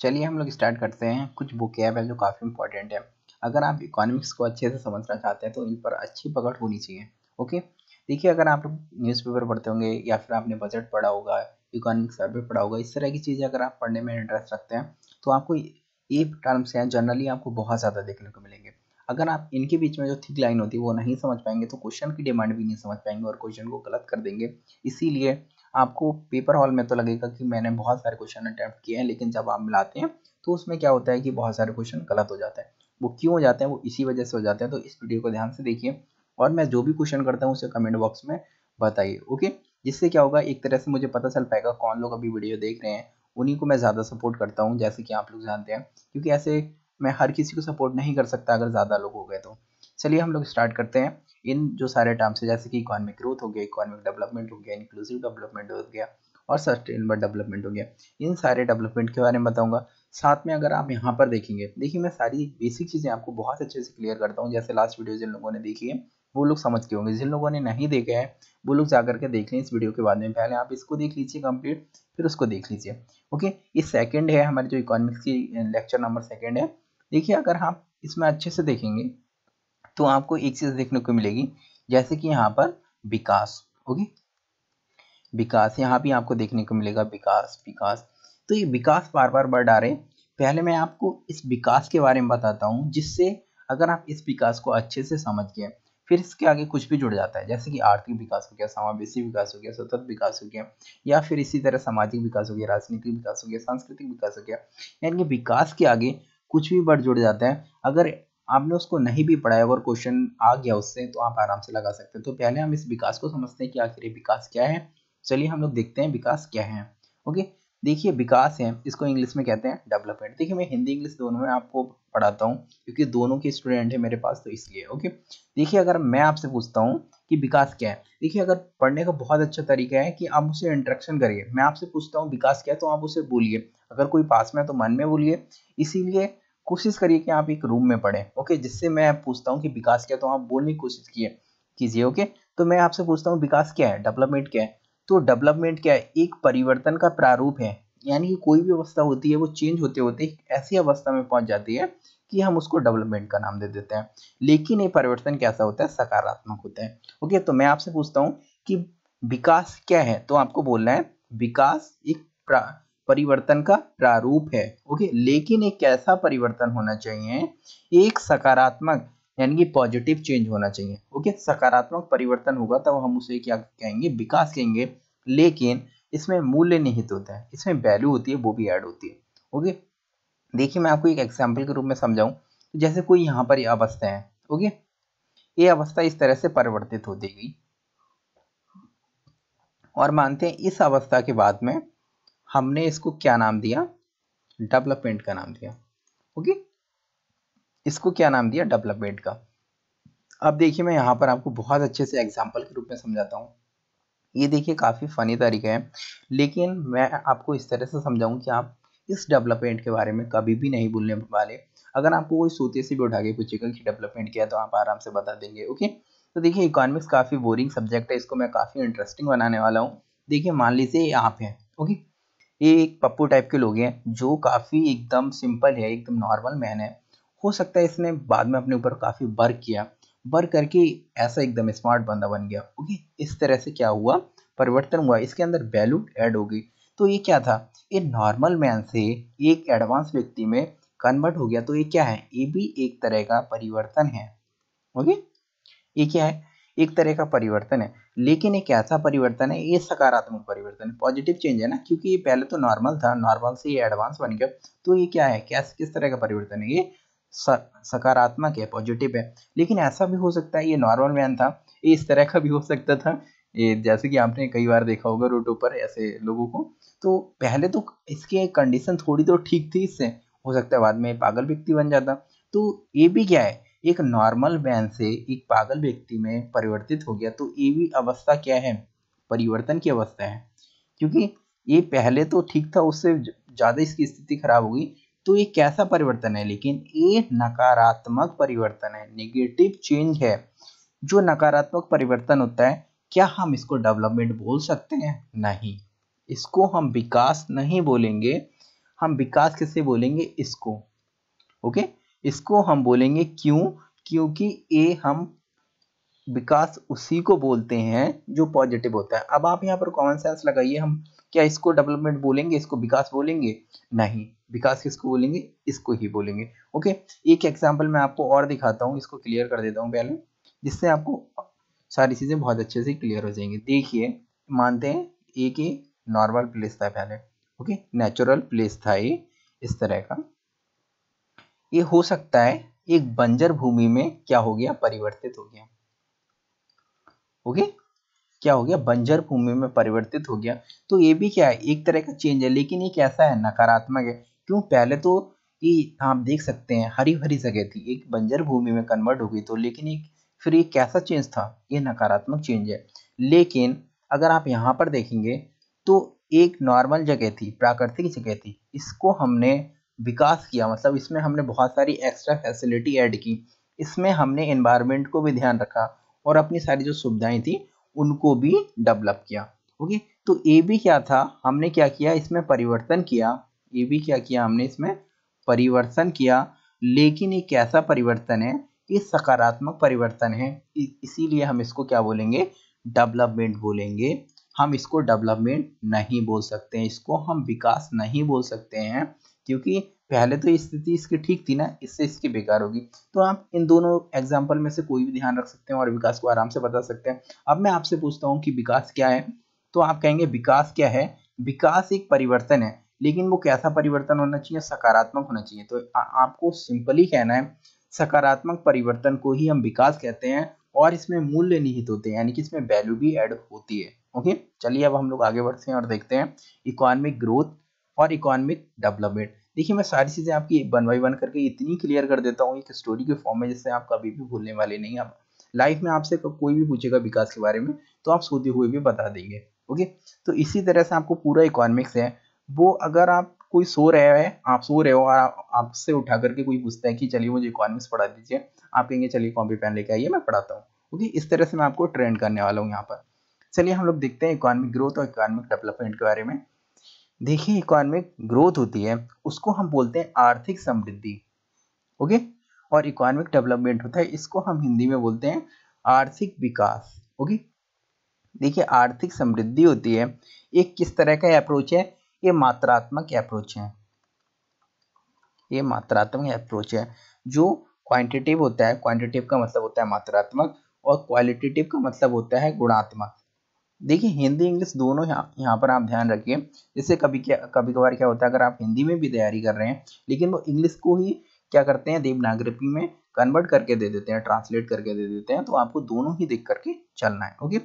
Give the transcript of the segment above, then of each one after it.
चलिए हम लोग स्टार्ट करते हैं कुछ बुक है जो काफ़ी इंपॉर्टेंट है अगर आप इकोनॉमिक्स को अच्छे से समझना चाहते हैं तो इन पर अच्छी पकड़ होनी चाहिए ओके देखिए अगर आप न्यूज़पेपर पढ़ते होंगे या फिर आपने बजट पढ़ा होगा इकोनॉमिक सर्वे पढ़ा होगा इस तरह की चीज़ें अगर आप पढ़ने में इंटरेस्ट रखते हैं तो आपको ये टर्म्स हैं जनरली आपको बहुत ज़्यादा देखने को मिलेंगे अगर आप इनके बीच में जो थिक लाइन होती है वो नहीं समझ पाएंगे तो क्वेश्चन की डिमांड भी नहीं समझ पाएंगे और क्वेश्चन को गलत कर देंगे इसीलिए आपको पेपर हॉल में तो लगेगा कि मैंने बहुत सारे क्वेश्चन अटैम्प्ट किए हैं लेकिन जब आप मिलाते हैं तो उसमें क्या होता है कि बहुत सारे क्वेश्चन गलत हो जाते हैं वो क्यों हो जाते हैं वो इसी वजह से हो जाते हैं तो इस वीडियो को ध्यान से देखिए और मैं जो भी क्वेश्चन करता हूँ उसे कमेंट बॉक्स में बताइए ओके जिससे क्या होगा एक तरह से मुझे पता चल पाएगा कौन लोग अभी वीडियो देख रहे हैं उन्हीं को मैं ज़्यादा सपोर्ट करता हूँ जैसे कि आप लोग जानते हैं क्योंकि ऐसे मैं हर किसी को सपोर्ट नहीं कर सकता अगर ज़्यादा लोग हो गए तो चलिए हम लोग स्टार्ट करते हैं इन जो सारे टर्म्स है जैसे कि इकोनॉमिक ग्रोथ हो गया इकोनॉमिक डेवलपमेंट हो गया इंक्लूसिव डेवलपमेंट हो गया और सस्टेनेबल डेवलपमेंट हो गया इन सारे डेवलपमेंट के बारे में बताऊंगा साथ में अगर आप यहाँ पर देखेंगे देखिए मैं सारी बेसिक चीज़ें आपको बहुत अच्छे से क्लियर करता हूँ जैसे लास्ट वीडियो जिन लोगों ने देखी है वो लोग समझ के होंगे जिन लोगों ने नहीं देखा है वो लोग जा करके देख लें इस वीडियो के बाद में पहले आप इसको देख लीजिए कंप्लीट फिर उसको देख लीजिए ओके ये सेकंड है हमारे जो इकोनॉमिक्स की लेक्चर नंबर सेकंड है देखिए अगर आप इसमें अच्छे से देखेंगे तो आपको एक चीज़ देखने को मिलेगी जैसे कि यहाँ पर विकास ओके विकास यहाँ भी आपको देखने को मिलेगा विकास विकास तो ये विकास बार बार बढ़ आ रहे पहले मैं आपको इस विकास के बारे में बताता हूँ जिससे अगर आप इस विकास को अच्छे से समझ गए फिर इसके आगे कुछ भी जुड़ जाता है जैसे कि आर्थिक विकास हो गया समावेशी विकास हो गया सतत विकास हो गया या फिर इसी तरह सामाजिक विकास हो गया राजनीतिक विकास हो गया सांस्कृतिक विकास हो गया यानी कि विकास के आगे कुछ भी बढ़ जुड़ जाता है अगर आपने उसको नहीं भी पढ़ाया अगर क्वेश्चन आ गया उससे तो आप आराम से लगा सकते हैं तो पहले हम इस विकास को समझते हैं कि आखिर विकास क्या है चलिए हम लोग देखते हैं विकास क्या है ओके देखिए विकास है इसको इंग्लिश में कहते हैं डेवलपमेंट देखिए मैं हिंदी इंग्लिश दोनों में आपको पढ़ाता हूँ क्योंकि दोनों के स्टूडेंट है मेरे पास तो इसलिए ओके देखिए अगर मैं आपसे पूछता हूँ कि विकास क्या है देखिए अगर पढ़ने का बहुत अच्छा तरीका है कि आप उसे इंट्रेक्शन करिए मैं आपसे पूछता हूँ विकास क्या है तो आप उसे बोलिए अगर कोई पास में है तो मन में बोलिए इसीलिए कोशिश करिए कि आप एक रूम में पढ़ें ओके जिससे मैं पूछता हूँ कि विकास क्या तो आप बोलने की कोशिश किए कीजिए ओके तो मैं आपसे पूछता हूँ विकास क्या है डेवलपमेंट क्या है तो डेवलपमेंट क्या है एक परिवर्तन का प्रारूप है यानी कि कोई भी अवस्था होती है वो चेंज होते होते ऐसी अवस्था में पहुंच जाती है कि हम उसको डेवलपमेंट का नाम दे देते हैं लेकिन ये परिवर्तन कैसा होता है सकारात्मक होता है ओके तो मैं आपसे पूछता हूँ कि विकास क्या है तो आपको बोलना है विकास एक परिवर्तन का प्रारूप है ओके लेकिन एक कैसा परिवर्तन होना चाहिए एक सकारात्मक यानी कि पॉजिटिव चेंज होना चाहिए ओके सकारात्मक परिवर्तन होगा तब हम उसे क्या कहेंगे विकास कहेंगे लेकिन इसमें मूल्य निहित होता है इसमें वैल्यू होती है वो भी ऐड होती है ओके देखिए मैं आपको एक एग्जाम्पल के रूप में समझाऊं तो जैसे कोई यहाँ पर अवस्था है ओके ये अवस्था इस तरह से परिवर्तित होती गई और मानते हैं इस अवस्था के बाद में हमने इसको क्या नाम दिया डेवलपमेंट का नाम दिया ओके इसको क्या नाम दिया डेवलपमेंट का अब देखिए मैं यहाँ पर आपको बहुत अच्छे से एग्जाम्पल के रूप में समझाता हूँ ये देखिए काफ़ी फ़नी तरीका है लेकिन मैं आपको इस तरह से समझाऊँ कि आप इस डेवलपमेंट के बारे में कभी भी नहीं भूलने वाले अगर आपको कोई सोते से भी उठा के पूछेगा कि डेवलपमेंट क्या है तो आप आराम से बता देंगे ओके तो देखिए इकोनॉमिक्स काफ़ी बोरिंग सब्जेक्ट है इसको मैं काफ़ी इंटरेस्टिंग बनाने वाला हूँ देखिए मान लीजिए आप पे ओके ये एक पप्पू टाइप के लोग हैं जो काफ़ी एकदम सिंपल है एकदम नॉर्मल मैन है हो सकता है इसने बाद में अपने ऊपर काफ़ी वर्क किया वर्क करके ऐसा एकदम स्मार्ट बंदा बन गया ओके इस तरह से क्या हुआ परिवर्तन हुआ इसके अंदर वैल्यू ऐड हो गई तो ये क्या था ये नॉर्मल मैन से एक एडवांस व्यक्ति में कन्वर्ट हो गया तो ये क्या है ये भी एक तरह का परिवर्तन है ओके ये क्या है एक तरह का परिवर्तन है लेकिन एक ऐसा परिवर्तन है ये सकारात्मक परिवर्तन है पॉजिटिव चेंज है ना क्योंकि ये पहले तो नॉर्मल था नॉर्मल से ये एडवांस बन गया तो ये क्या है कैसे किस तरह का परिवर्तन है ये सकारात्मक है पॉजिटिव है लेकिन ऐसा भी हो सकता है ये नॉर्मल मैन था ये इस तरह का भी हो सकता था ये जैसे कि आपने कई बार देखा होगा रोड पर ऐसे लोगों को तो पहले तो इसकी कंडीशन थोड़ी तो ठीक थी इससे हो सकता है बाद में पागल व्यक्ति बन जाता तो ये भी क्या है एक नॉर्मल वैन से एक पागल व्यक्ति में परिवर्तित हो गया तो ये e भी अवस्था क्या है परिवर्तन की अवस्था है क्योंकि ये पहले तो ठीक था उससे ज़्यादा इसकी स्थिति खराब हो गई तो ये कैसा परिवर्तन है लेकिन ये नकारात्मक परिवर्तन है निगेटिव चेंज है जो नकारात्मक परिवर्तन होता है क्या हम इसको डेवलपमेंट बोल सकते हैं नहीं इसको हम विकास नहीं बोलेंगे हम विकास किसे बोलेंगे इसको ओके okay? इसको हम बोलेंगे क्यों क्योंकि ए हम विकास उसी को बोलते हैं जो पॉजिटिव होता है अब आप यहाँ पर कॉमन सेंस लगाइए हम क्या इसको डेवलपमेंट बोलेंगे इसको विकास बोलेंगे नहीं विकास किसको बोलेंगे इसको ही बोलेंगे ओके एक एग्जाम्पल मैं आपको और दिखाता हूँ इसको क्लियर कर देता हूँ पहले जिससे आपको सारी चीज़ें बहुत अच्छे से क्लियर हो जाएंगी देखिए मानते हैं एक ही नॉर्मल प्लेस था पहले ओके नेचुरल प्लेस था ये इस तरह का ये हो सकता है एक बंजर भूमि में क्या हो गया परिवर्तित हो गया ओके क्या हो गया बंजर भूमि में परिवर्तित हो गया तो ये भी क्या है एक तरह का चेंज है लेकिन ये कैसा है नकारात्मक है क्यों पहले तो ये आप देख सकते हैं हरी भरी जगह थी एक बंजर भूमि में कन्वर्ट हो गई तो लेकिन एक फिर ये कैसा चेंज था ये नकारात्मक चेंज है लेकिन अगर आप यहाँ पर देखेंगे तो एक नॉर्मल जगह थी प्राकृतिक जगह थी इसको हमने विकास किया मतलब इसमें हमने बहुत सारी एक्स्ट्रा फैसिलिटी ऐड की इसमें हमने इन्वायरमेंट को भी ध्यान रखा और अपनी सारी जो सुविधाएं थी उनको भी डेवलप किया ओके तो ए भी क्या था हमने क्या किया इसमें परिवर्तन किया ए भी क्या किया हमने इसमें परिवर्तन किया लेकिन ये कैसा परिवर्तन है ये सकारात्मक परिवर्तन है इसीलिए हम इसको क्या बोलेंगे डेवलपमेंट बोलेंगे हम इसको डेवलपमेंट नहीं बोल सकते हैं इसको हम विकास नहीं बोल सकते हैं क्योंकि पहले तो स्थिति इसकी ठीक थी ना इससे इसकी बेकार होगी तो आप इन दोनों एग्जाम्पल में से कोई भी ध्यान रख सकते हैं और विकास को आराम से बता सकते हैं अब मैं आपसे पूछता हूँ कि विकास क्या है तो आप कहेंगे विकास क्या है विकास एक परिवर्तन है लेकिन वो कैसा परिवर्तन होना चाहिए सकारात्मक होना चाहिए तो आ, आपको सिंपली कहना है सकारात्मक परिवर्तन को ही हम विकास कहते हैं और इसमें मूल्य निहित होते हैं यानी कि इसमें वैल्यू भी ऐड होती है ओके चलिए अब हम लोग आगे बढ़ते हैं और देखते हैं इकोनॉमिक ग्रोथ और इकोनॉमिक डेवलपमेंट देखिए मैं सारी चीज़ें आपकी वन बाई वन करके इतनी क्लियर कर देता हूँ एक स्टोरी के फॉर्म में जिससे आप कभी भी भूलने वाले नहीं आप लाइफ में आपसे कोई भी पूछेगा विकास के बारे में तो आप सोते हुए भी बता देंगे ओके तो इसी तरह से आपको पूरा इकोनॉमिक्स है वो अगर आप कोई सो रहे है आप सो रहे हो और आपसे उठा करके कोई पूछता है कि चलिए मुझे इकोनॉमिक्स पढ़ा दीजिए आप कहेंगे चलिए कॉपी पेन लेके आइए मैं पढ़ाता हूँ ओके इस तरह से मैं आपको ट्रेंड करने वाला हूँ यहाँ पर चलिए हम लोग देखते हैं इकोनॉमिक ग्रोथ और इकोनॉमिक डेवलपमेंट के बारे में देखिए इकोनॉमिक ग्रोथ होती है उसको हम बोलते हैं आर्थिक समृद्धि ओके और इकोनॉमिक डेवलपमेंट होता है इसको हम हिंदी में बोलते हैं आर्थिक विकास ओके देखिए आर्थिक समृद्धि होती है एक किस तरह का अप्रोच है ये मात्रात्मक अप्रोच है ये मात्रात्मक अप्रोच है जो क्वांटिटेटिव होता है क्वांटिटेटिव का मतलब होता है मात्रात्मक और क्वालिटेटिव का मतलब होता है गुणात्मक देखिए हिंदी इंग्लिश दोनों यहाँ यहाँ पर आप ध्यान रखिए इससे कभी क्या कभी कभार क्या होता है अगर आप हिंदी में भी तैयारी कर रहे हैं लेकिन वो इंग्लिश को ही क्या करते हैं देवनागरी में कन्वर्ट करके दे देते हैं ट्रांसलेट करके दे देते हैं तो आपको दोनों ही देख करके चलना है ओके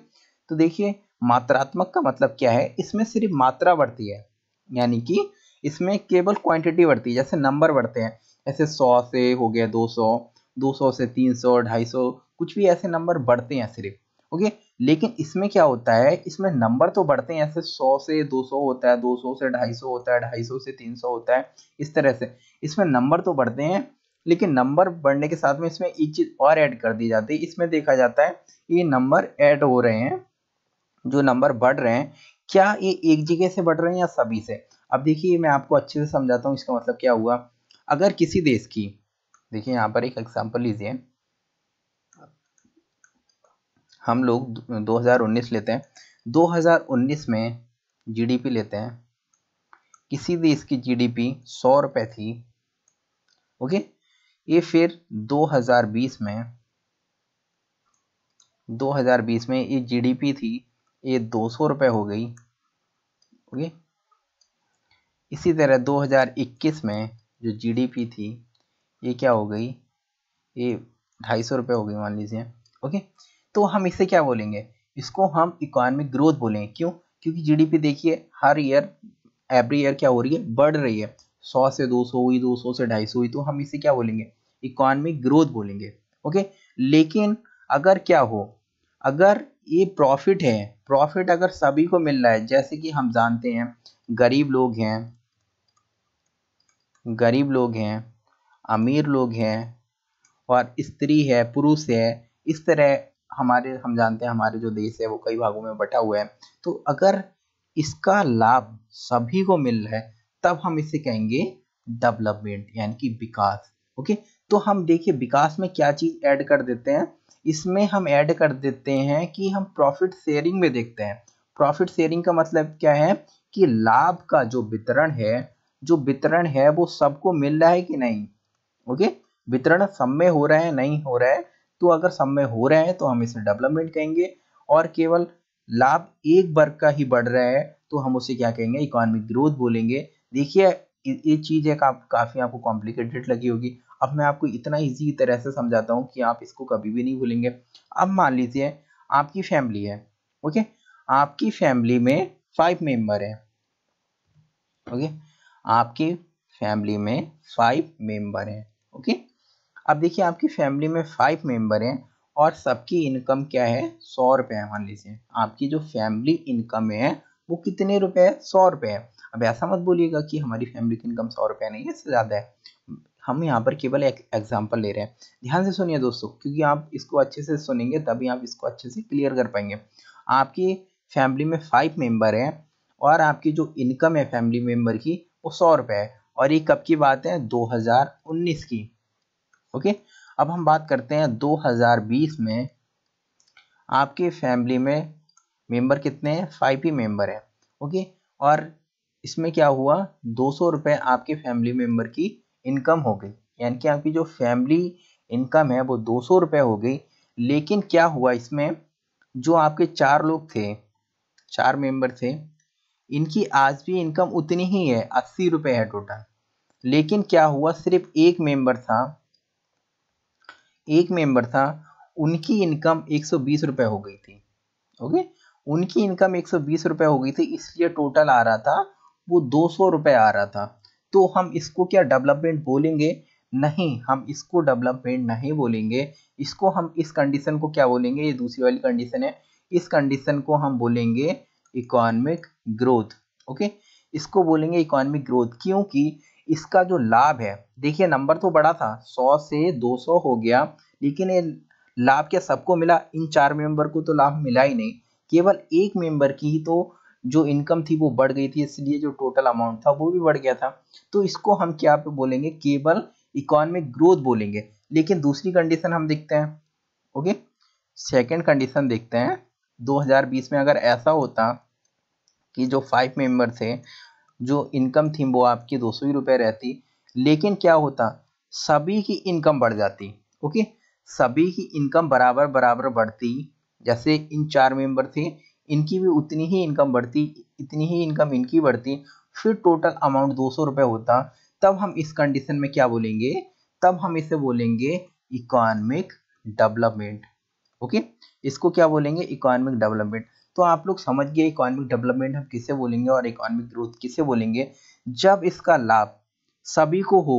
तो देखिए मात्रात्मक का मतलब क्या है इसमें सिर्फ मात्रा बढ़ती है यानी कि इसमें केवल क्वांटिटी बढ़ती है जैसे नंबर बढ़ते हैं ऐसे सौ से हो गया दो सौ दो सौ से तीन सौ ढाई सौ कुछ भी ऐसे नंबर बढ़ते हैं सिर्फ ओके लेकिन इसमें क्या होता है इसमें नंबर तो बढ़ते हैं ऐसे 100 से 200 होता है 200 से 250 होता है 250 से 300 होता है इस तरह से इसमें नंबर तो बढ़ते हैं लेकिन नंबर बढ़ने के साथ में इसमें एक चीज़ और ऐड कर दी जाती है इसमें देखा जाता है ये नंबर ऐड हो रहे हैं जो नंबर बढ़ रहे हैं क्या ये एक जगह से बढ़ रहे हैं या सभी से अब देखिए मैं आपको अच्छे से समझाता हूँ इसका मतलब क्या हुआ अगर किसी देश की देखिए यहाँ पर एक एग्जाम्पल लीजिए हम लोग 2019 लेते हैं 2019 में जीडीपी लेते हैं किसी देश की जीडीपी सौ रुपये थी ओके ये फिर 2020 में 2020 में ये जीडीपी थी ये दो सौ रुपये हो गई ओके इसी तरह 2021 में जो जीडीपी थी ये क्या हो गई ये ढाई सौ रुपये हो गई मान लीजिए ओके तो हम इसे क्या बोलेंगे इसको हम इकोनॉमिक ग्रोथ बोलेंगे क्यों क्योंकि जीडीपी देखिए हर ईयर एवरी ईयर क्या हो रही है बढ़ रही है सौ से दो सौ हुई दो सौ से ढाई सौ हुई तो हम इसे क्या बोलेंगे इकोनॉमिक ग्रोथ बोलेंगे ओके लेकिन अगर क्या हो अगर ये प्रॉफिट है प्रॉफिट अगर सभी को मिल रहा है जैसे कि हम जानते हैं गरीब लोग हैं गरीब लोग हैं अमीर लोग हैं और स्त्री है पुरुष है इस तरह हमारे हम जानते हैं हमारे जो देश है वो कई भागों में बटा हुआ है तो अगर इसका लाभ सभी को मिल रहा है तब हम इसे कहेंगे डेवलपमेंट यानी कि विकास ओके तो हम देखिए विकास में क्या चीज़ ऐड कर देते हैं इसमें हम ऐड कर देते हैं कि हम प्रॉफिट शेयरिंग में देखते हैं प्रॉफिट शेयरिंग का मतलब क्या है कि लाभ का जो वितरण है जो वितरण है वो सबको मिल रहा है कि नहीं ओके वितरण सब में हो रहा है नहीं हो रहा है तो अगर सब में हो रहे हैं तो हम इसे डेवलपमेंट कहेंगे और केवल लाभ एक वर्ग का ही बढ़ रहा है तो हम उसे क्या कहेंगे इकोनॉमिक ग्रोथ बोलेंगे देखिए ये चीज़ है का, काफ़ी आपको कॉम्प्लिकेटेड लगी होगी अब मैं आपको इतना इजी तरह से समझाता हूँ कि आप इसको कभी भी नहीं भूलेंगे अब मान लीजिए आपकी फैमिली है ओके आपकी फैमिली में फाइव मेंबर है ओके आपकी फैमिली में फाइव मेंबर हैं ओके अब देखिए आपकी फैमिली में फाइव मेंबर हैं और सबकी इनकम क्या है सौ रुपये है मान लीजिए आपकी जो फैमिली इनकम है वो कितने रुपए है सौ रुपये है अब ऐसा मत बोलिएगा कि हमारी फैमिली की इनकम सौ रुपये नहीं है इससे ज़्यादा है हम यहाँ पर केवल एक एग्जाम्पल ले रहे हैं ध्यान से सुनिए दोस्तों क्योंकि आप इसको अच्छे से सुनेंगे तभी आप इसको अच्छे से क्लियर कर पाएंगे आपकी फैमिली में फाइव मेंबर हैं और आपकी जो इनकम है फैमिली मेंबर की वो सौ रुपये है और ये कब की बात है 2019 की ओके अब हम बात करते हैं 2020 में आपके फैमिली में मेंबर कितने हैं फाइव ही मेंबर हैं ओके और इसमें क्या हुआ दो सौ रुपये आपके फैमिली मेंबर की इनकम हो गई यानी कि आपकी जो फैमिली इनकम है वो दो सौ रुपये हो गई लेकिन क्या हुआ इसमें जो आपके चार लोग थे चार मेंबर थे इनकी आज भी इनकम उतनी ही है अस्सी रुपये है टोटल लेकिन क्या हुआ सिर्फ एक मेंबर था एक मेंबर था उनकी इनकम एक सौ हो गई थी ओके उनकी इनकम एक सौ हो गई थी इसलिए टोटल आ रहा था वो दो सौ आ रहा था तो हम इसको क्या डेवलपमेंट बोलेंगे नहीं हम इसको डेवलपमेंट नहीं बोलेंगे इसको हम इस कंडीशन को क्या बोलेंगे ये दूसरी वाली कंडीशन है इस कंडीशन को हम बोलेंगे इकोनॉमिक ग्रोथ ओके इसको बोलेंगे इकोनॉमिक ग्रोथ क्योंकि इसका जो लाभ है देखिए नंबर तो बड़ा था सौ से दो सौ हो गया लेकिन ये लाभ क्या सबको मिला इन चार मेंबर को तो लाभ मिला ही नहीं केवल एक मेंबर की ही तो जो इनकम थी वो बढ़ गई थी इसलिए जो टोटल अमाउंट था वो भी बढ़ गया था तो इसको हम क्या पे बोलेंगे केवल इकोनॉमिक ग्रोथ बोलेंगे लेकिन दूसरी कंडीशन हम देखते हैं ओके सेकेंड कंडीशन देखते हैं दो में अगर ऐसा होता कि जो फाइव मेंबर थे जो इनकम थी वो आपकी दो सौ ही रुपये रहती लेकिन क्या होता सभी की इनकम बढ़ जाती ओके सभी की इनकम बराबर बराबर बढ़ती जैसे इन चार मेंबर थे इनकी भी उतनी ही इनकम बढ़ती इतनी ही इनकम इनकी बढ़ती फिर टोटल अमाउंट दो सौ रुपये होता तब हम इस कंडीशन में क्या बोलेंगे तब हम इसे बोलेंगे इकोनॉमिक डेवलपमेंट ओके इसको क्या बोलेंगे इकोनॉमिक डेवलपमेंट तो आप लोग समझ गए इकोनॉमिक डेवलपमेंट हम किसे बोलेंगे और इकोनॉमिक ग्रोथ किसे बोलेंगे जब इसका लाभ सभी को हो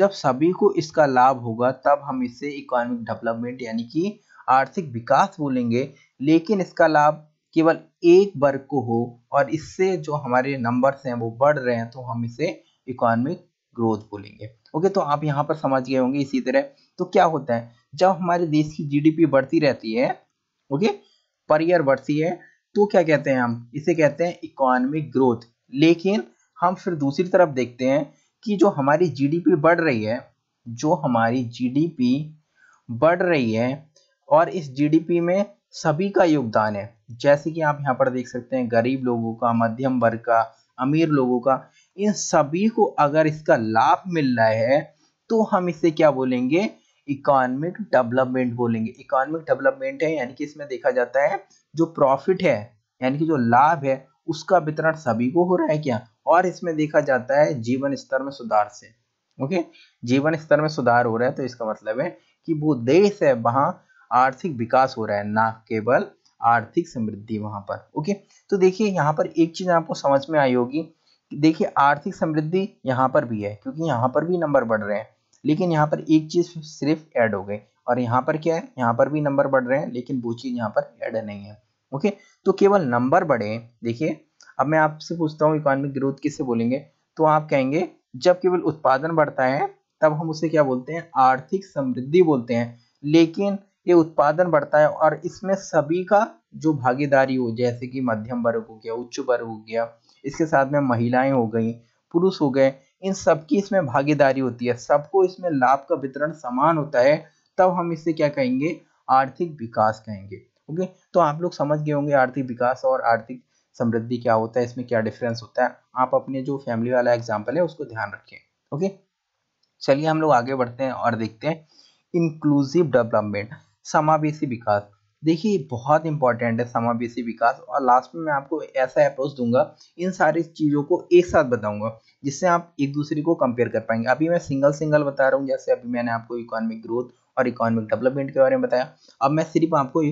जब सभी को इसका लाभ होगा तब हम इसे इकोनॉमिक डेवलपमेंट यानी कि आर्थिक विकास बोलेंगे लेकिन इसका लाभ केवल एक वर्ग को हो और इससे जो हमारे नंबर्स हैं वो बढ़ रहे हैं तो हम इसे इकोनॉमिक ग्रोथ बोलेंगे ओके तो आप यहाँ पर समझ गए होंगे इसी तरह तो क्या होता है जब हमारे देश की जीडीपी बढ़ती रहती है ओके पर ईयर बढ़ती है तो क्या कहते हैं हम इसे कहते हैं इकोनॉमिक ग्रोथ लेकिन हम फिर दूसरी तरफ देखते हैं कि जो हमारी जीडीपी बढ़ रही है जो हमारी जीडीपी बढ़ रही है और इस जीडीपी में सभी का योगदान है जैसे कि आप यहाँ पर देख सकते हैं गरीब लोगों का मध्यम वर्ग का अमीर लोगों का इन सभी को अगर इसका लाभ मिल रहा है तो हम इसे क्या बोलेंगे इकोनॉमिक डेवलपमेंट बोलेंगे इकोनॉमिक डेवलपमेंट है यानी कि इसमें देखा जाता है जो प्रॉफिट है यानी कि जो लाभ है उसका वितरण सभी को हो रहा है क्या और इसमें देखा जाता है जीवन स्तर में सुधार से ओके जीवन स्तर में सुधार हो रहा है तो इसका मतलब है कि वो देश है वहां आर्थिक विकास हो रहा है ना केवल आर्थिक समृद्धि वहां पर ओके तो देखिए यहाँ पर एक चीज़ आपको समझ में आई होगी देखिए आर्थिक समृद्धि यहाँ पर भी है क्योंकि यहाँ पर भी नंबर बढ़ रहे हैं लेकिन यहाँ पर एक चीज़ सिर्फ ऐड हो गई और यहाँ पर क्या है यहाँ पर भी नंबर बढ़ रहे हैं लेकिन वो चीज़ यहाँ पर ऐड नहीं है ओके तो केवल नंबर बढ़े देखिए अब मैं आपसे पूछता हूँ इकोनॉमिक ग्रोथ किसे बोलेंगे तो आप कहेंगे जब केवल उत्पादन बढ़ता है तब हम उसे क्या बोलते हैं आर्थिक समृद्धि बोलते हैं लेकिन ये उत्पादन बढ़ता है और इसमें सभी का जो भागीदारी हो जैसे कि मध्यम वर्ग हो गया उच्च वर्ग हो गया इसके साथ में महिलाएं हो गई पुरुष हो गए इन सबकी इसमें भागीदारी होती है सबको इसमें लाभ का वितरण समान होता है तब हम इसे क्या कहेंगे आर्थिक विकास कहेंगे ओके तो आप लोग समझ गए होंगे आर्थिक विकास और आर्थिक समृद्धि क्या होता है इसमें क्या डिफरेंस होता है आप अपने जो फैमिली वाला एग्जाम्पल है उसको ध्यान रखें ओके चलिए हम लोग आगे बढ़ते हैं और देखते हैं इंक्लूसिव डेवलपमेंट समावेशी विकास देखिए बहुत इंपॉर्टेंट है समावेशी विकास और लास्ट में मैं आपको ऐसा अप्रोच दूंगा इन सारी चीज़ों को एक साथ बताऊंगा जिससे आप एक दूसरे को कंपेयर कर पाएंगे अभी मैं सिंगल सिंगल बता रहा हूँ जैसे अभी मैंने आपको इकोनॉमिक ग्रोथ और इकोनॉमिक डेवलपमेंट के बारे में बताया अब मैं सिर्फ आपको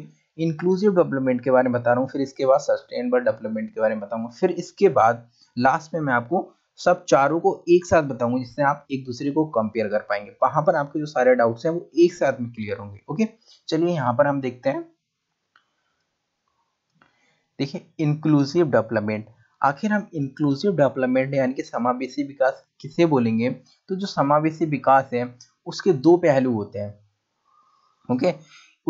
इंक्लूसिव डेवलपमेंट के बारे में बता रहा हूँ फिर इसके बाद सस्टेनेबल डेवलपमेंट के बारे में बताऊंगा फिर इसके बाद लास्ट में मैं आपको सब चारों को एक साथ बताऊंगा जिससे आप एक दूसरे को कंपेयर कर पाएंगे वहां पर आपके जो सारे डाउट्स हैं वो एक साथ में क्लियर होंगे ओके चलिए यहाँ पर हम देखते हैं देखिए इंक्लूसिव डेवलपमेंट आखिर हम इंक्लूसिव डेवलपमेंट यानी कि समावेशी विकास किसे बोलेंगे तो जो समावेशी विकास है उसके दो पहलू होते हैं ओके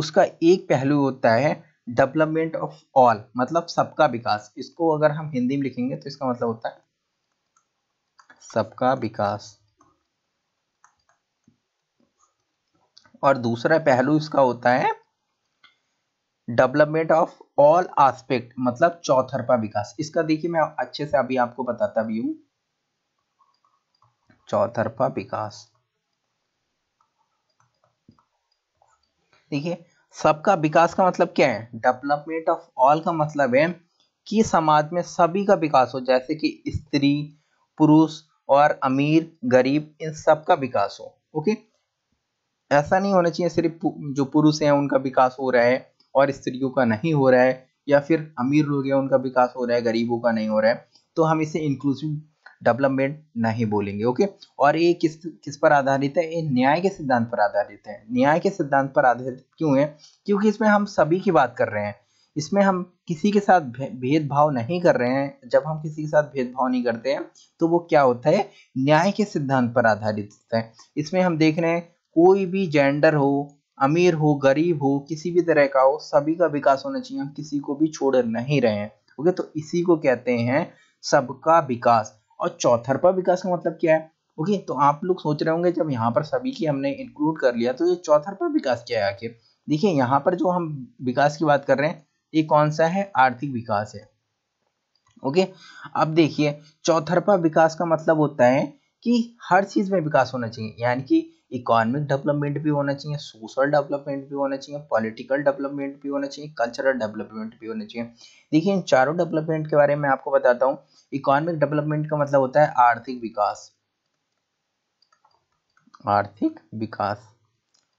उसका एक पहलू होता है डेवलपमेंट ऑफ ऑल मतलब सबका विकास इसको अगर हम हिंदी में लिखेंगे तो इसका मतलब होता है सबका विकास और दूसरा पहलू इसका होता है डेवलपमेंट ऑफ ऑल आस्पेक्ट मतलब चौथरपा विकास इसका देखिए मैं अच्छे से अभी आपको बताता भी हूं चौथरपा विकास देखिए सबका विकास का मतलब क्या है डेवलपमेंट ऑफ ऑल का मतलब है कि समाज में सभी का विकास हो जैसे कि स्त्री पुरुष और अमीर गरीब इन सब का विकास हो ओके ऐसा नहीं होना चाहिए सिर्फ जो पुरुष हैं उनका विकास हो रहा है और स्त्रियों का नहीं हो रहा है या फिर अमीर लोग हैं उनका विकास हो रहा है गरीबों का नहीं हो रहा है तो हम इसे इंक्लूसिव डेवलपमेंट नहीं बोलेंगे ओके और ये किस किस पर आधारित है ये न्याय के सिद्धांत पर आधारित है न्याय के सिद्धांत पर आधारित क्यों है क्योंकि इसमें हम सभी की बात कर रहे हैं इसमें हम किसी के साथ भेदभाव नहीं कर रहे हैं जब हम किसी के साथ भेदभाव नहीं करते हैं तो वो क्या होता है न्याय के सिद्धांत पर आधारित होता है इसमें हम देख रहे हैं कोई भी जेंडर हो अमीर हो गरीब हो किसी भी तरह का हो सभी का विकास होना चाहिए हम किसी को भी छोड़ नहीं रहे हैं ओके तो इसी को कहते हैं सबका विकास और चौथरपा विकास का मतलब क्या है ओके तो आप लोग सोच रहे होंगे जब यहाँ पर सभी की हमने इंक्लूड कर लिया तो ये चौथरपा विकास क्या है आखिर देखिए यहाँ पर जो हम विकास की बात कर रहे हैं ये कौन सा है आर्थिक विकास है ओके अब देखिए चौथरपा विकास का मतलब होता है कि हर चीज में विकास होना चाहिए यानी कि इकोनॉमिक डेवलपमेंट भी होना चाहिए सोशल डेवलपमेंट भी होना चाहिए पॉलिटिकल डेवलपमेंट भी होना चाहिए कल्चरल डेवलपमेंट भी होना चाहिए देखिए इन चारों डेवलपमेंट के बारे में आपको बताता हूँ इकोनॉमिक डेवलपमेंट का मतलब होता है आर्थिक विकास आर्थिक विकास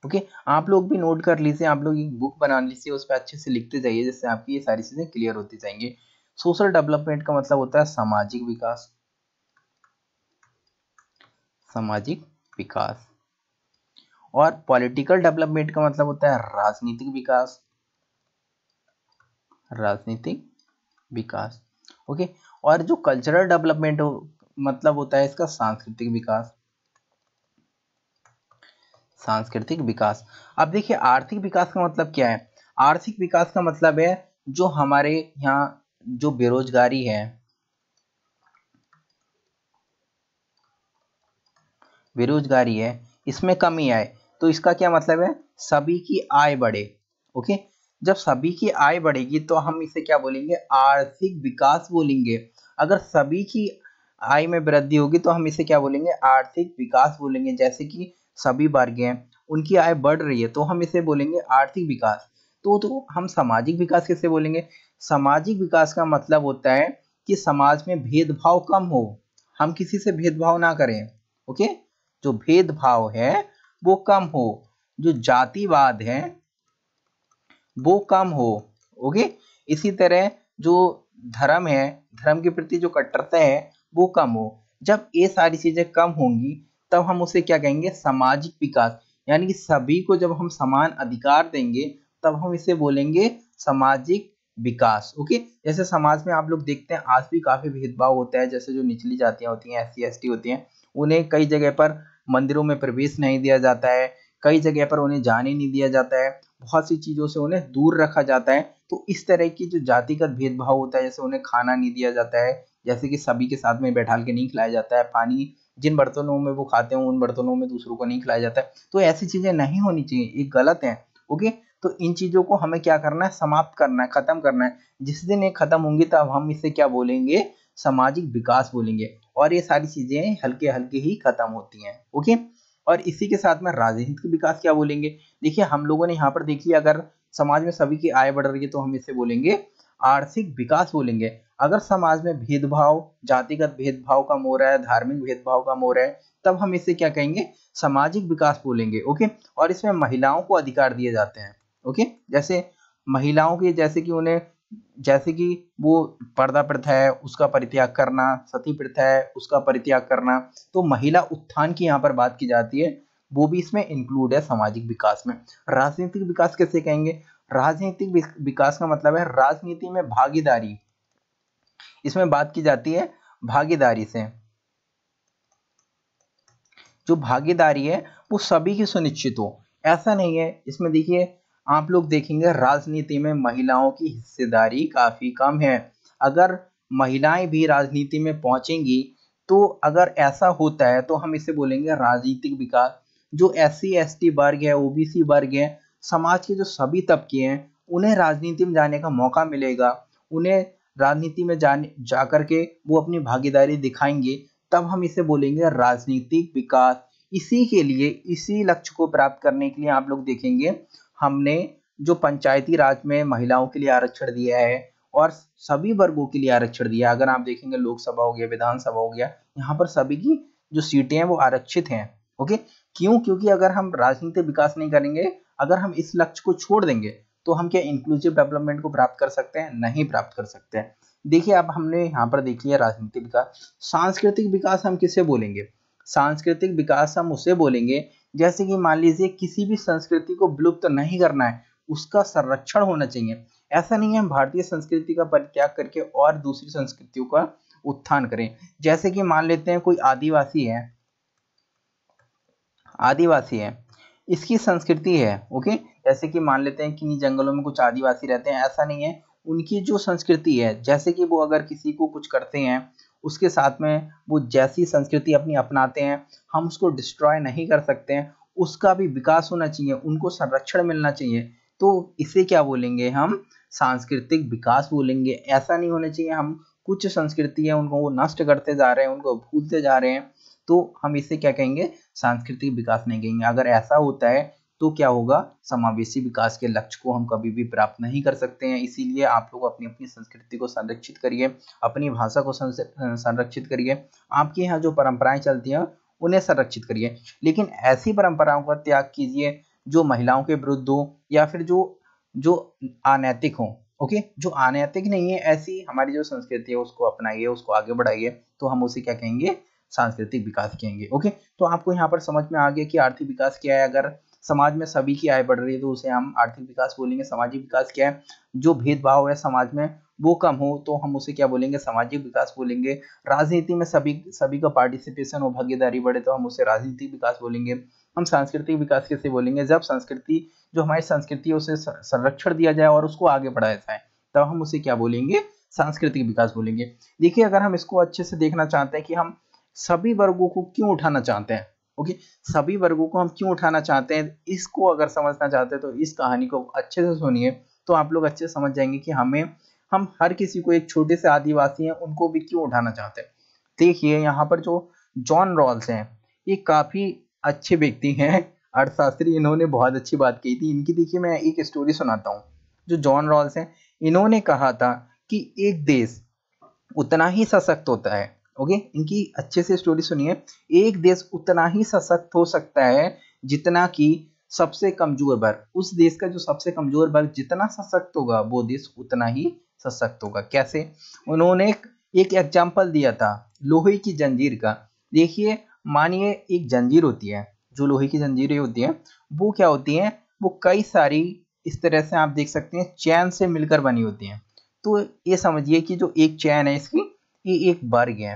ओके okay, आप लोग भी नोट कर लीजिए आप लोग एक बुक बना लीजिए उस पर अच्छे से लिखते जाइए जिससे आपकी ये सारी चीज़ें क्लियर होती जाएंगे सोशल डेवलपमेंट का मतलब होता है सामाजिक विकास सामाजिक विकास और पॉलिटिकल डेवलपमेंट का मतलब होता है राजनीतिक विकास राजनीतिक विकास ओके और जो कल्चरल डेवलपमेंट हो, मतलब होता है इसका सांस्कृतिक विकास सांस्कृतिक विकास अब देखिए आर्थिक विकास का मतलब क्या है आर्थिक विकास का मतलब है जो हमारे यहाँ जो बेरोजगारी है बेरोजगारी है इसमें कमी आए तो इसका क्या मतलब है सभी की आय बढ़े ओके जब सभी की आय बढ़ेगी तो हम इसे क्या बोलेंगे आर्थिक विकास बोलेंगे अगर सभी की आय में वृद्धि होगी तो हम इसे क्या बोलेंगे आर्थिक विकास बोलेंगे जैसे कि सभी वर्ग हैं उनकी आय बढ़ रही है तो हम इसे बोलेंगे आर्थिक विकास तो तो हम सामाजिक विकास कैसे बोलेंगे सामाजिक विकास का मतलब होता है कि समाज में भेदभाव कम हो हम किसी से भेदभाव ना करें ओके जो भेदभाव है वो कम हो जो जातिवाद है वो कम हो ओके इसी तरह जो धर्म है धर्म के प्रति जो कट्टरता है वो कम हो जब ये सारी चीजें कम होंगी तब हम उसे क्या कहेंगे सामाजिक विकास यानी कि सभी को जब हम समान अधिकार देंगे तब हम इसे बोलेंगे सामाजिक विकास ओके जैसे समाज में आप लोग देखते हैं आज भी काफी भेदभाव होता है जैसे जो निचली जातियां होती हैं एस सी होती हैं उन्हें कई जगह पर मंदिरों में प्रवेश नहीं दिया जाता है कई जगह पर उन्हें जाने नहीं दिया जाता है बहुत सी चीज़ों से उन्हें दूर रखा जाता है तो इस तरह की जो जातिगत भेदभाव होता है जैसे उन्हें खाना नहीं दिया जाता है जैसे कि सभी के साथ में बैठाल के नहीं खिलाया जाता है पानी जिन बर्तनों में वो खाते हैं उन बर्तनों में दूसरों को नहीं खिलाया जाता है तो ऐसी चीज़ें नहीं होनी चाहिए ये गलत है ओके तो इन चीज़ों को हमें क्या करना है समाप्त करना है ख़त्म करना है जिस दिन ये ख़त्म होंगी तब हम इसे क्या बोलेंगे सामाजिक विकास बोलेंगे और ये सारी चीज़ें हल्के हल्के ही खत्म होती हैं ओके और इसी के साथ में राज्य हित के विकास क्या बोलेंगे देखिए हम लोगों ने यहाँ पर देखिए अगर समाज में सभी की आय बढ़ रही है तो हम इसे बोलेंगे आर्थिक विकास बोलेंगे अगर समाज में भेदभाव जातिगत भेदभाव कम हो रहा है धार्मिक भेदभाव कम हो रहा है तब हम इसे क्या कहेंगे सामाजिक विकास बोलेंगे ओके और इसमें महिलाओं को अधिकार दिए जाते हैं ओके जैसे महिलाओं के जैसे कि उन्हें जैसे कि वो पर्दा प्रथा है उसका परित्याग करना सती प्रथा है उसका परित्याग करना तो महिला उत्थान की यहाँ पर बात की जाती है वो भी इसमें इंक्लूड है सामाजिक विकास में राजनीतिक विकास कैसे कहेंगे राजनीतिक विकास का मतलब है राजनीति में भागीदारी इसमें बात की जाती है भागीदारी से जो भागीदारी है वो सभी की सुनिश्चित हो ऐसा नहीं है इसमें देखिए आप लोग देखेंगे राजनीति में महिलाओं की हिस्सेदारी काफ़ी कम है अगर महिलाएं भी राजनीति में पहुंचेंगी तो अगर ऐसा होता है तो हम इसे बोलेंगे राजनीतिक विकास जो एस सी एस टी वर्ग है ओ बी सी वर्ग है समाज के जो सभी तबके हैं उन्हें राजनीति में जाने का मौका मिलेगा उन्हें राजनीति में जाने जा कर के वो अपनी भागीदारी दिखाएंगे तब हम इसे बोलेंगे राजनीतिक विकास इसी के लिए इसी लक्ष्य को प्राप्त करने के लिए आप लोग देखेंगे हमने जो पंचायती राज में महिलाओं के लिए आरक्षण दिया है और सभी वर्गों के लिए आरक्षण दिया अगर आप देखेंगे लोकसभा हो गया विधानसभा हो गया यहाँ पर सभी की जो सीटें हैं वो आरक्षित हैं ओके क्यों क्योंकि अगर हम राजनीतिक विकास नहीं करेंगे अगर हम इस लक्ष्य को छोड़ देंगे तो हम क्या इंक्लूसिव डेवलपमेंट को प्राप्त कर सकते हैं नहीं प्राप्त कर सकते हैं देखिए अब हमने यहाँ पर देख लिया राजनीतिक विकास सांस्कृतिक विकास हम किसे बोलेंगे सांस्कृतिक विकास हम उसे बोलेंगे जैसे कि मान लीजिए किसी भी संस्कृति को विलुप्त तो नहीं करना है उसका संरक्षण होना चाहिए ऐसा नहीं है हम भारतीय संस्कृति का परित्याग करके और दूसरी संस्कृतियों का उत्थान करें जैसे कि मान लेते हैं कोई आदिवासी है आदिवासी है इसकी संस्कृति है ओके जैसे कि मान लेते हैं कि जंगलों में कुछ आदिवासी रहते हैं ऐसा नहीं है उनकी जो संस्कृति है जैसे कि वो अगर किसी को कुछ करते हैं उसके साथ में वो जैसी संस्कृति अपनी अपनाते हैं हम उसको डिस्ट्रॉय नहीं कर सकते हैं उसका भी विकास होना चाहिए उनको संरक्षण मिलना चाहिए तो इसे क्या बोलेंगे हम सांस्कृतिक विकास बोलेंगे ऐसा नहीं होना चाहिए हम कुछ संस्कृति है उनको वो नष्ट करते जा रहे हैं उनको भूलते जा रहे हैं तो हम इसे क्या कहेंगे सांस्कृतिक विकास नहीं कहेंगे अगर ऐसा होता है तो क्या होगा समावेशी विकास के लक्ष्य को हम कभी भी प्राप्त नहीं कर सकते हैं इसीलिए आप लोग अपनी अपनी संस्कृति को संरक्षित करिए अपनी भाषा को संरक्षित करिए आपके यहाँ जो परंपराएं चलती हैं उन्हें संरक्षित करिए लेकिन ऐसी परंपराओं का त्याग कीजिए जो महिलाओं के विरुद्ध हो या फिर जो जो अनैतिक हो ओके जो अनैतिक नहीं है ऐसी हमारी जो संस्कृति है उसको अपनाइए उसको आगे बढ़ाइए तो हम उसे क्या कहेंगे सांस्कृतिक विकास कहेंगे ओके तो आपको यहाँ पर समझ में आ गया कि आर्थिक विकास क्या है अगर समाज में सभी की आय बढ़ रही है तो उसे हम आर्थिक विकास बोलेंगे सामाजिक विकास क्या है जो भेदभाव है समाज में वो कम हो तो हम उसे क्या बोलेंगे सामाजिक विकास बोलेंगे राजनीति में सभी सभी का पार्टिसिपेशन और भागीदारी बढ़े तो हम उसे राजनीतिक विकास बोलेंगे हम सांस्कृतिक विकास कैसे बोलेंगे जब संस्कृति जो हमारी संस्कृति है उसे संरक्षण दिया जाए और उसको आगे बढ़ाया जाए तब हम उसे क्या बोलेंगे सांस्कृतिक विकास बोलेंगे देखिए अगर हम इसको अच्छे से देखना चाहते हैं कि हम सभी वर्गों को क्यों उठाना चाहते हैं ओके सभी वर्गों को हम क्यों उठाना चाहते हैं इसको अगर समझना चाहते हैं तो इस कहानी को अच्छे से सुनिए तो आप लोग अच्छे से समझ जाएंगे कि हमें हम हर किसी को एक छोटे से आदिवासी हैं उनको भी क्यों उठाना चाहते हैं देखिए यहाँ पर जो जॉन रॉल्स हैं ये काफ़ी अच्छे व्यक्ति हैं अर्थशास्त्री इन्होंने बहुत अच्छी बात कही थी इनकी देखिए मैं एक स्टोरी सुनाता हूँ जो जॉन रॉल्स हैं इन्होंने कहा था कि एक देश उतना ही सशक्त होता है ओके इनकी अच्छे से स्टोरी सुनिए एक देश उतना ही सशक्त हो सकता है जितना कि सबसे कमजोर वर्ग उस देश का जो सबसे कमजोर वर्ग जितना सशक्त होगा वो देश उतना ही सशक्त होगा कैसे उन्होंने एक एग्जाम्पल दिया था लोहे की जंजीर का देखिए मानिए एक जंजीर होती है जो लोहे की जंजीरें होती हैं वो क्या होती हैं वो कई सारी इस तरह से आप देख सकते हैं चैन से मिलकर बनी होती हैं तो ये समझिए कि जो एक चैन है इसकी ये एक वर्ग है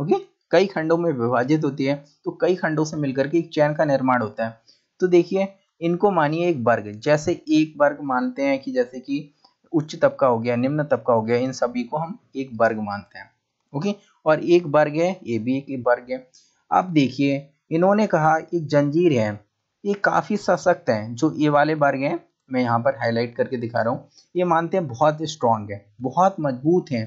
ओके कई खंडों में विभाजित होती है तो कई खंडों से मिलकर के एक चैन का निर्माण होता है तो देखिए इनको मानिए एक वर्ग जैसे एक वर्ग मानते हैं कि जैसे कि उच्च तबका हो गया निम्न तबका हो गया इन सभी को हम एक वर्ग मानते हैं ओके और एक वर्ग है ये भी एक वर्ग है अब देखिए इन्होंने कहा एक जंजीर है ये काफ़ी सशक्त है जो ये वाले वर्ग हैं मैं यहाँ पर हाईलाइट करके दिखा रहा हूँ ये मानते हैं बहुत स्ट्रांग है बहुत मजबूत है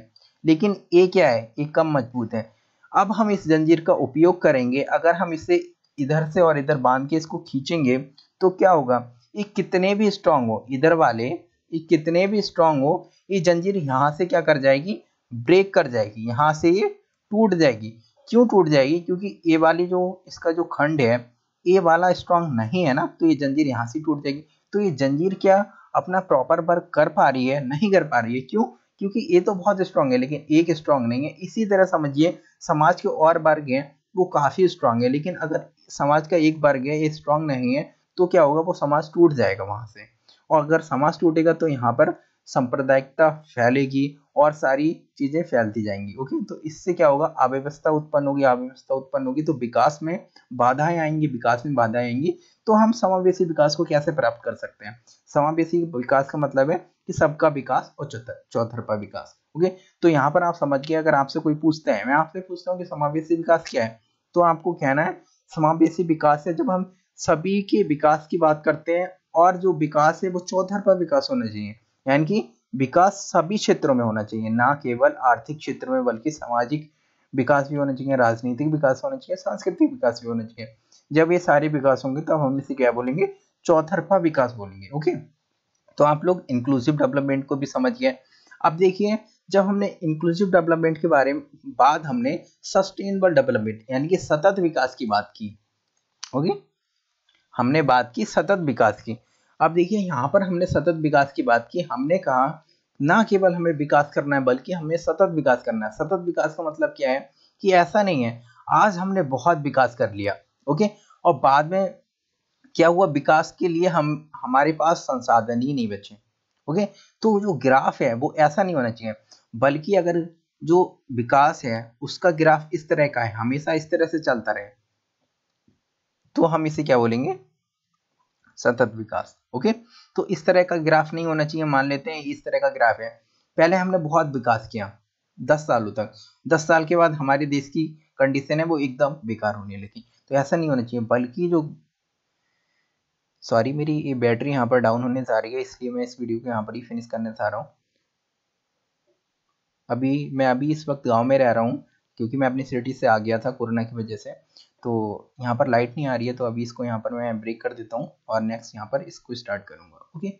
लेकिन ये क्या है ये कम मजबूत है अब हम इस जंजीर का उपयोग करेंगे अगर हम इसे इधर से और इधर बांध के इसको खींचेंगे तो क्या होगा ये कितने भी स्ट्रांग हो इधर वाले ये कितने भी स्ट्रांग हो ये जंजीर यहाँ से क्या कर जाएगी ब्रेक कर जाएगी यहाँ से ये टूट जाएगी क्यों टूट जाएगी क्योंकि ये वाली जो इसका जो खंड है ये वाला स्ट्रांग नहीं है ना तो ये जंजीर यहाँ से टूट जाएगी तो ये जंजीर क्या अपना प्रॉपर वर्क कर पा रही है नहीं कर पा रही है क्यों क्योंकि ए तो बहुत स्ट्रांग है लेकिन एक स्ट्रांग नहीं है इसी तरह समझिए समाज के और वर्ग हैं वो काफ़ी स्ट्रांग है लेकिन अगर समाज का एक वर्ग है ये स्ट्रांग नहीं है तो क्या होगा वो समाज टूट जाएगा वहां से और अगर समाज टूटेगा तो यहाँ पर सांप्रदायिकता फैलेगी और सारी चीज़ें फैलती जाएंगी ओके तो इससे क्या होगा अव्यवस्था उत्पन्न होगी अव्यवस्था उत्पन्न होगी तो विकास में बाधाएं आएंगी विकास में बाधाएं आएंगी तो हम समावेशी विकास को कैसे प्राप्त कर सकते हैं समावेशी विकास का मतलब है कि सबका विकास और चौथर चौथरपा विकास ओके तो यहाँ पर आप समझ गए अगर आपसे कोई पूछते हैं मैं आपसे पूछता हूँ कि समावेशी विकास क्या है तो आपको कहना है समावेशी विकास है जब हम सभी के विकास की बात करते हैं और जो विकास है वो चौथर पर विकास होना चाहिए यानी कि विकास सभी क्षेत्रों में होना चाहिए ना केवल आर्थिक क्षेत्र में बल्कि सामाजिक विकास भी होना चाहिए राजनीतिक विकास होना चाहिए सांस्कृतिक विकास भी होना चाहिए जब ये सारे विकास होंगे तब तो हम इसे क्या बोलेंगे चौथरफा विकास बोलेंगे ओके तो आप लोग इंक्लूसिव डेवलपमेंट को भी समझिए अब देखिए जब हमने इंक्लूसिव डेवलपमेंट के बारे में बाद हमने सस्टेनेबल डेवलपमेंट यानी कि सतत विकास की बात की ओके हमने बात की सतत विकास की अब देखिए यहाँ पर हमने सतत विकास की बात की हमने कहा ना केवल हमें विकास करना है बल्कि हमें सतत विकास करना है सतत विकास का मतलब क्या है कि ऐसा नहीं है आज हमने बहुत विकास कर लिया ओके और बाद में क्या हुआ विकास के लिए हम हमारे पास संसाधन ही नहीं बचे ओके तो जो ग्राफ है वो ऐसा नहीं होना चाहिए बल्कि अगर जो विकास है उसका ग्राफ इस तरह का है हमेशा इस तरह से चलता रहे तो हम इसे क्या बोलेंगे सतत विकास ओके तो इस तरह का ग्राफ नहीं होना चाहिए मान लेते हैं इस तरह का ग्राफ है पहले हमने बहुत विकास किया दस सालों तक दस साल के बाद हमारे देश की कंडीशन है वो एकदम बेकार होने लगी तो ऐसा नहीं होना चाहिए बल्कि जो सॉरी मेरी ये बैटरी यहाँ पर डाउन होने जा रही है इसलिए मैं इस वीडियो को यहाँ पर ही फिनिश करने जा रहा हूँ अभी मैं अभी इस वक्त गांव में रह रहा हूँ क्योंकि मैं अपनी सिटी से आ गया था कोरोना की वजह से तो यहाँ पर लाइट नहीं आ रही है तो अभी इसको यहाँ पर मैं ब्रेक कर देता हूँ और नेक्स्ट यहाँ पर इसको स्टार्ट करूँगा ओके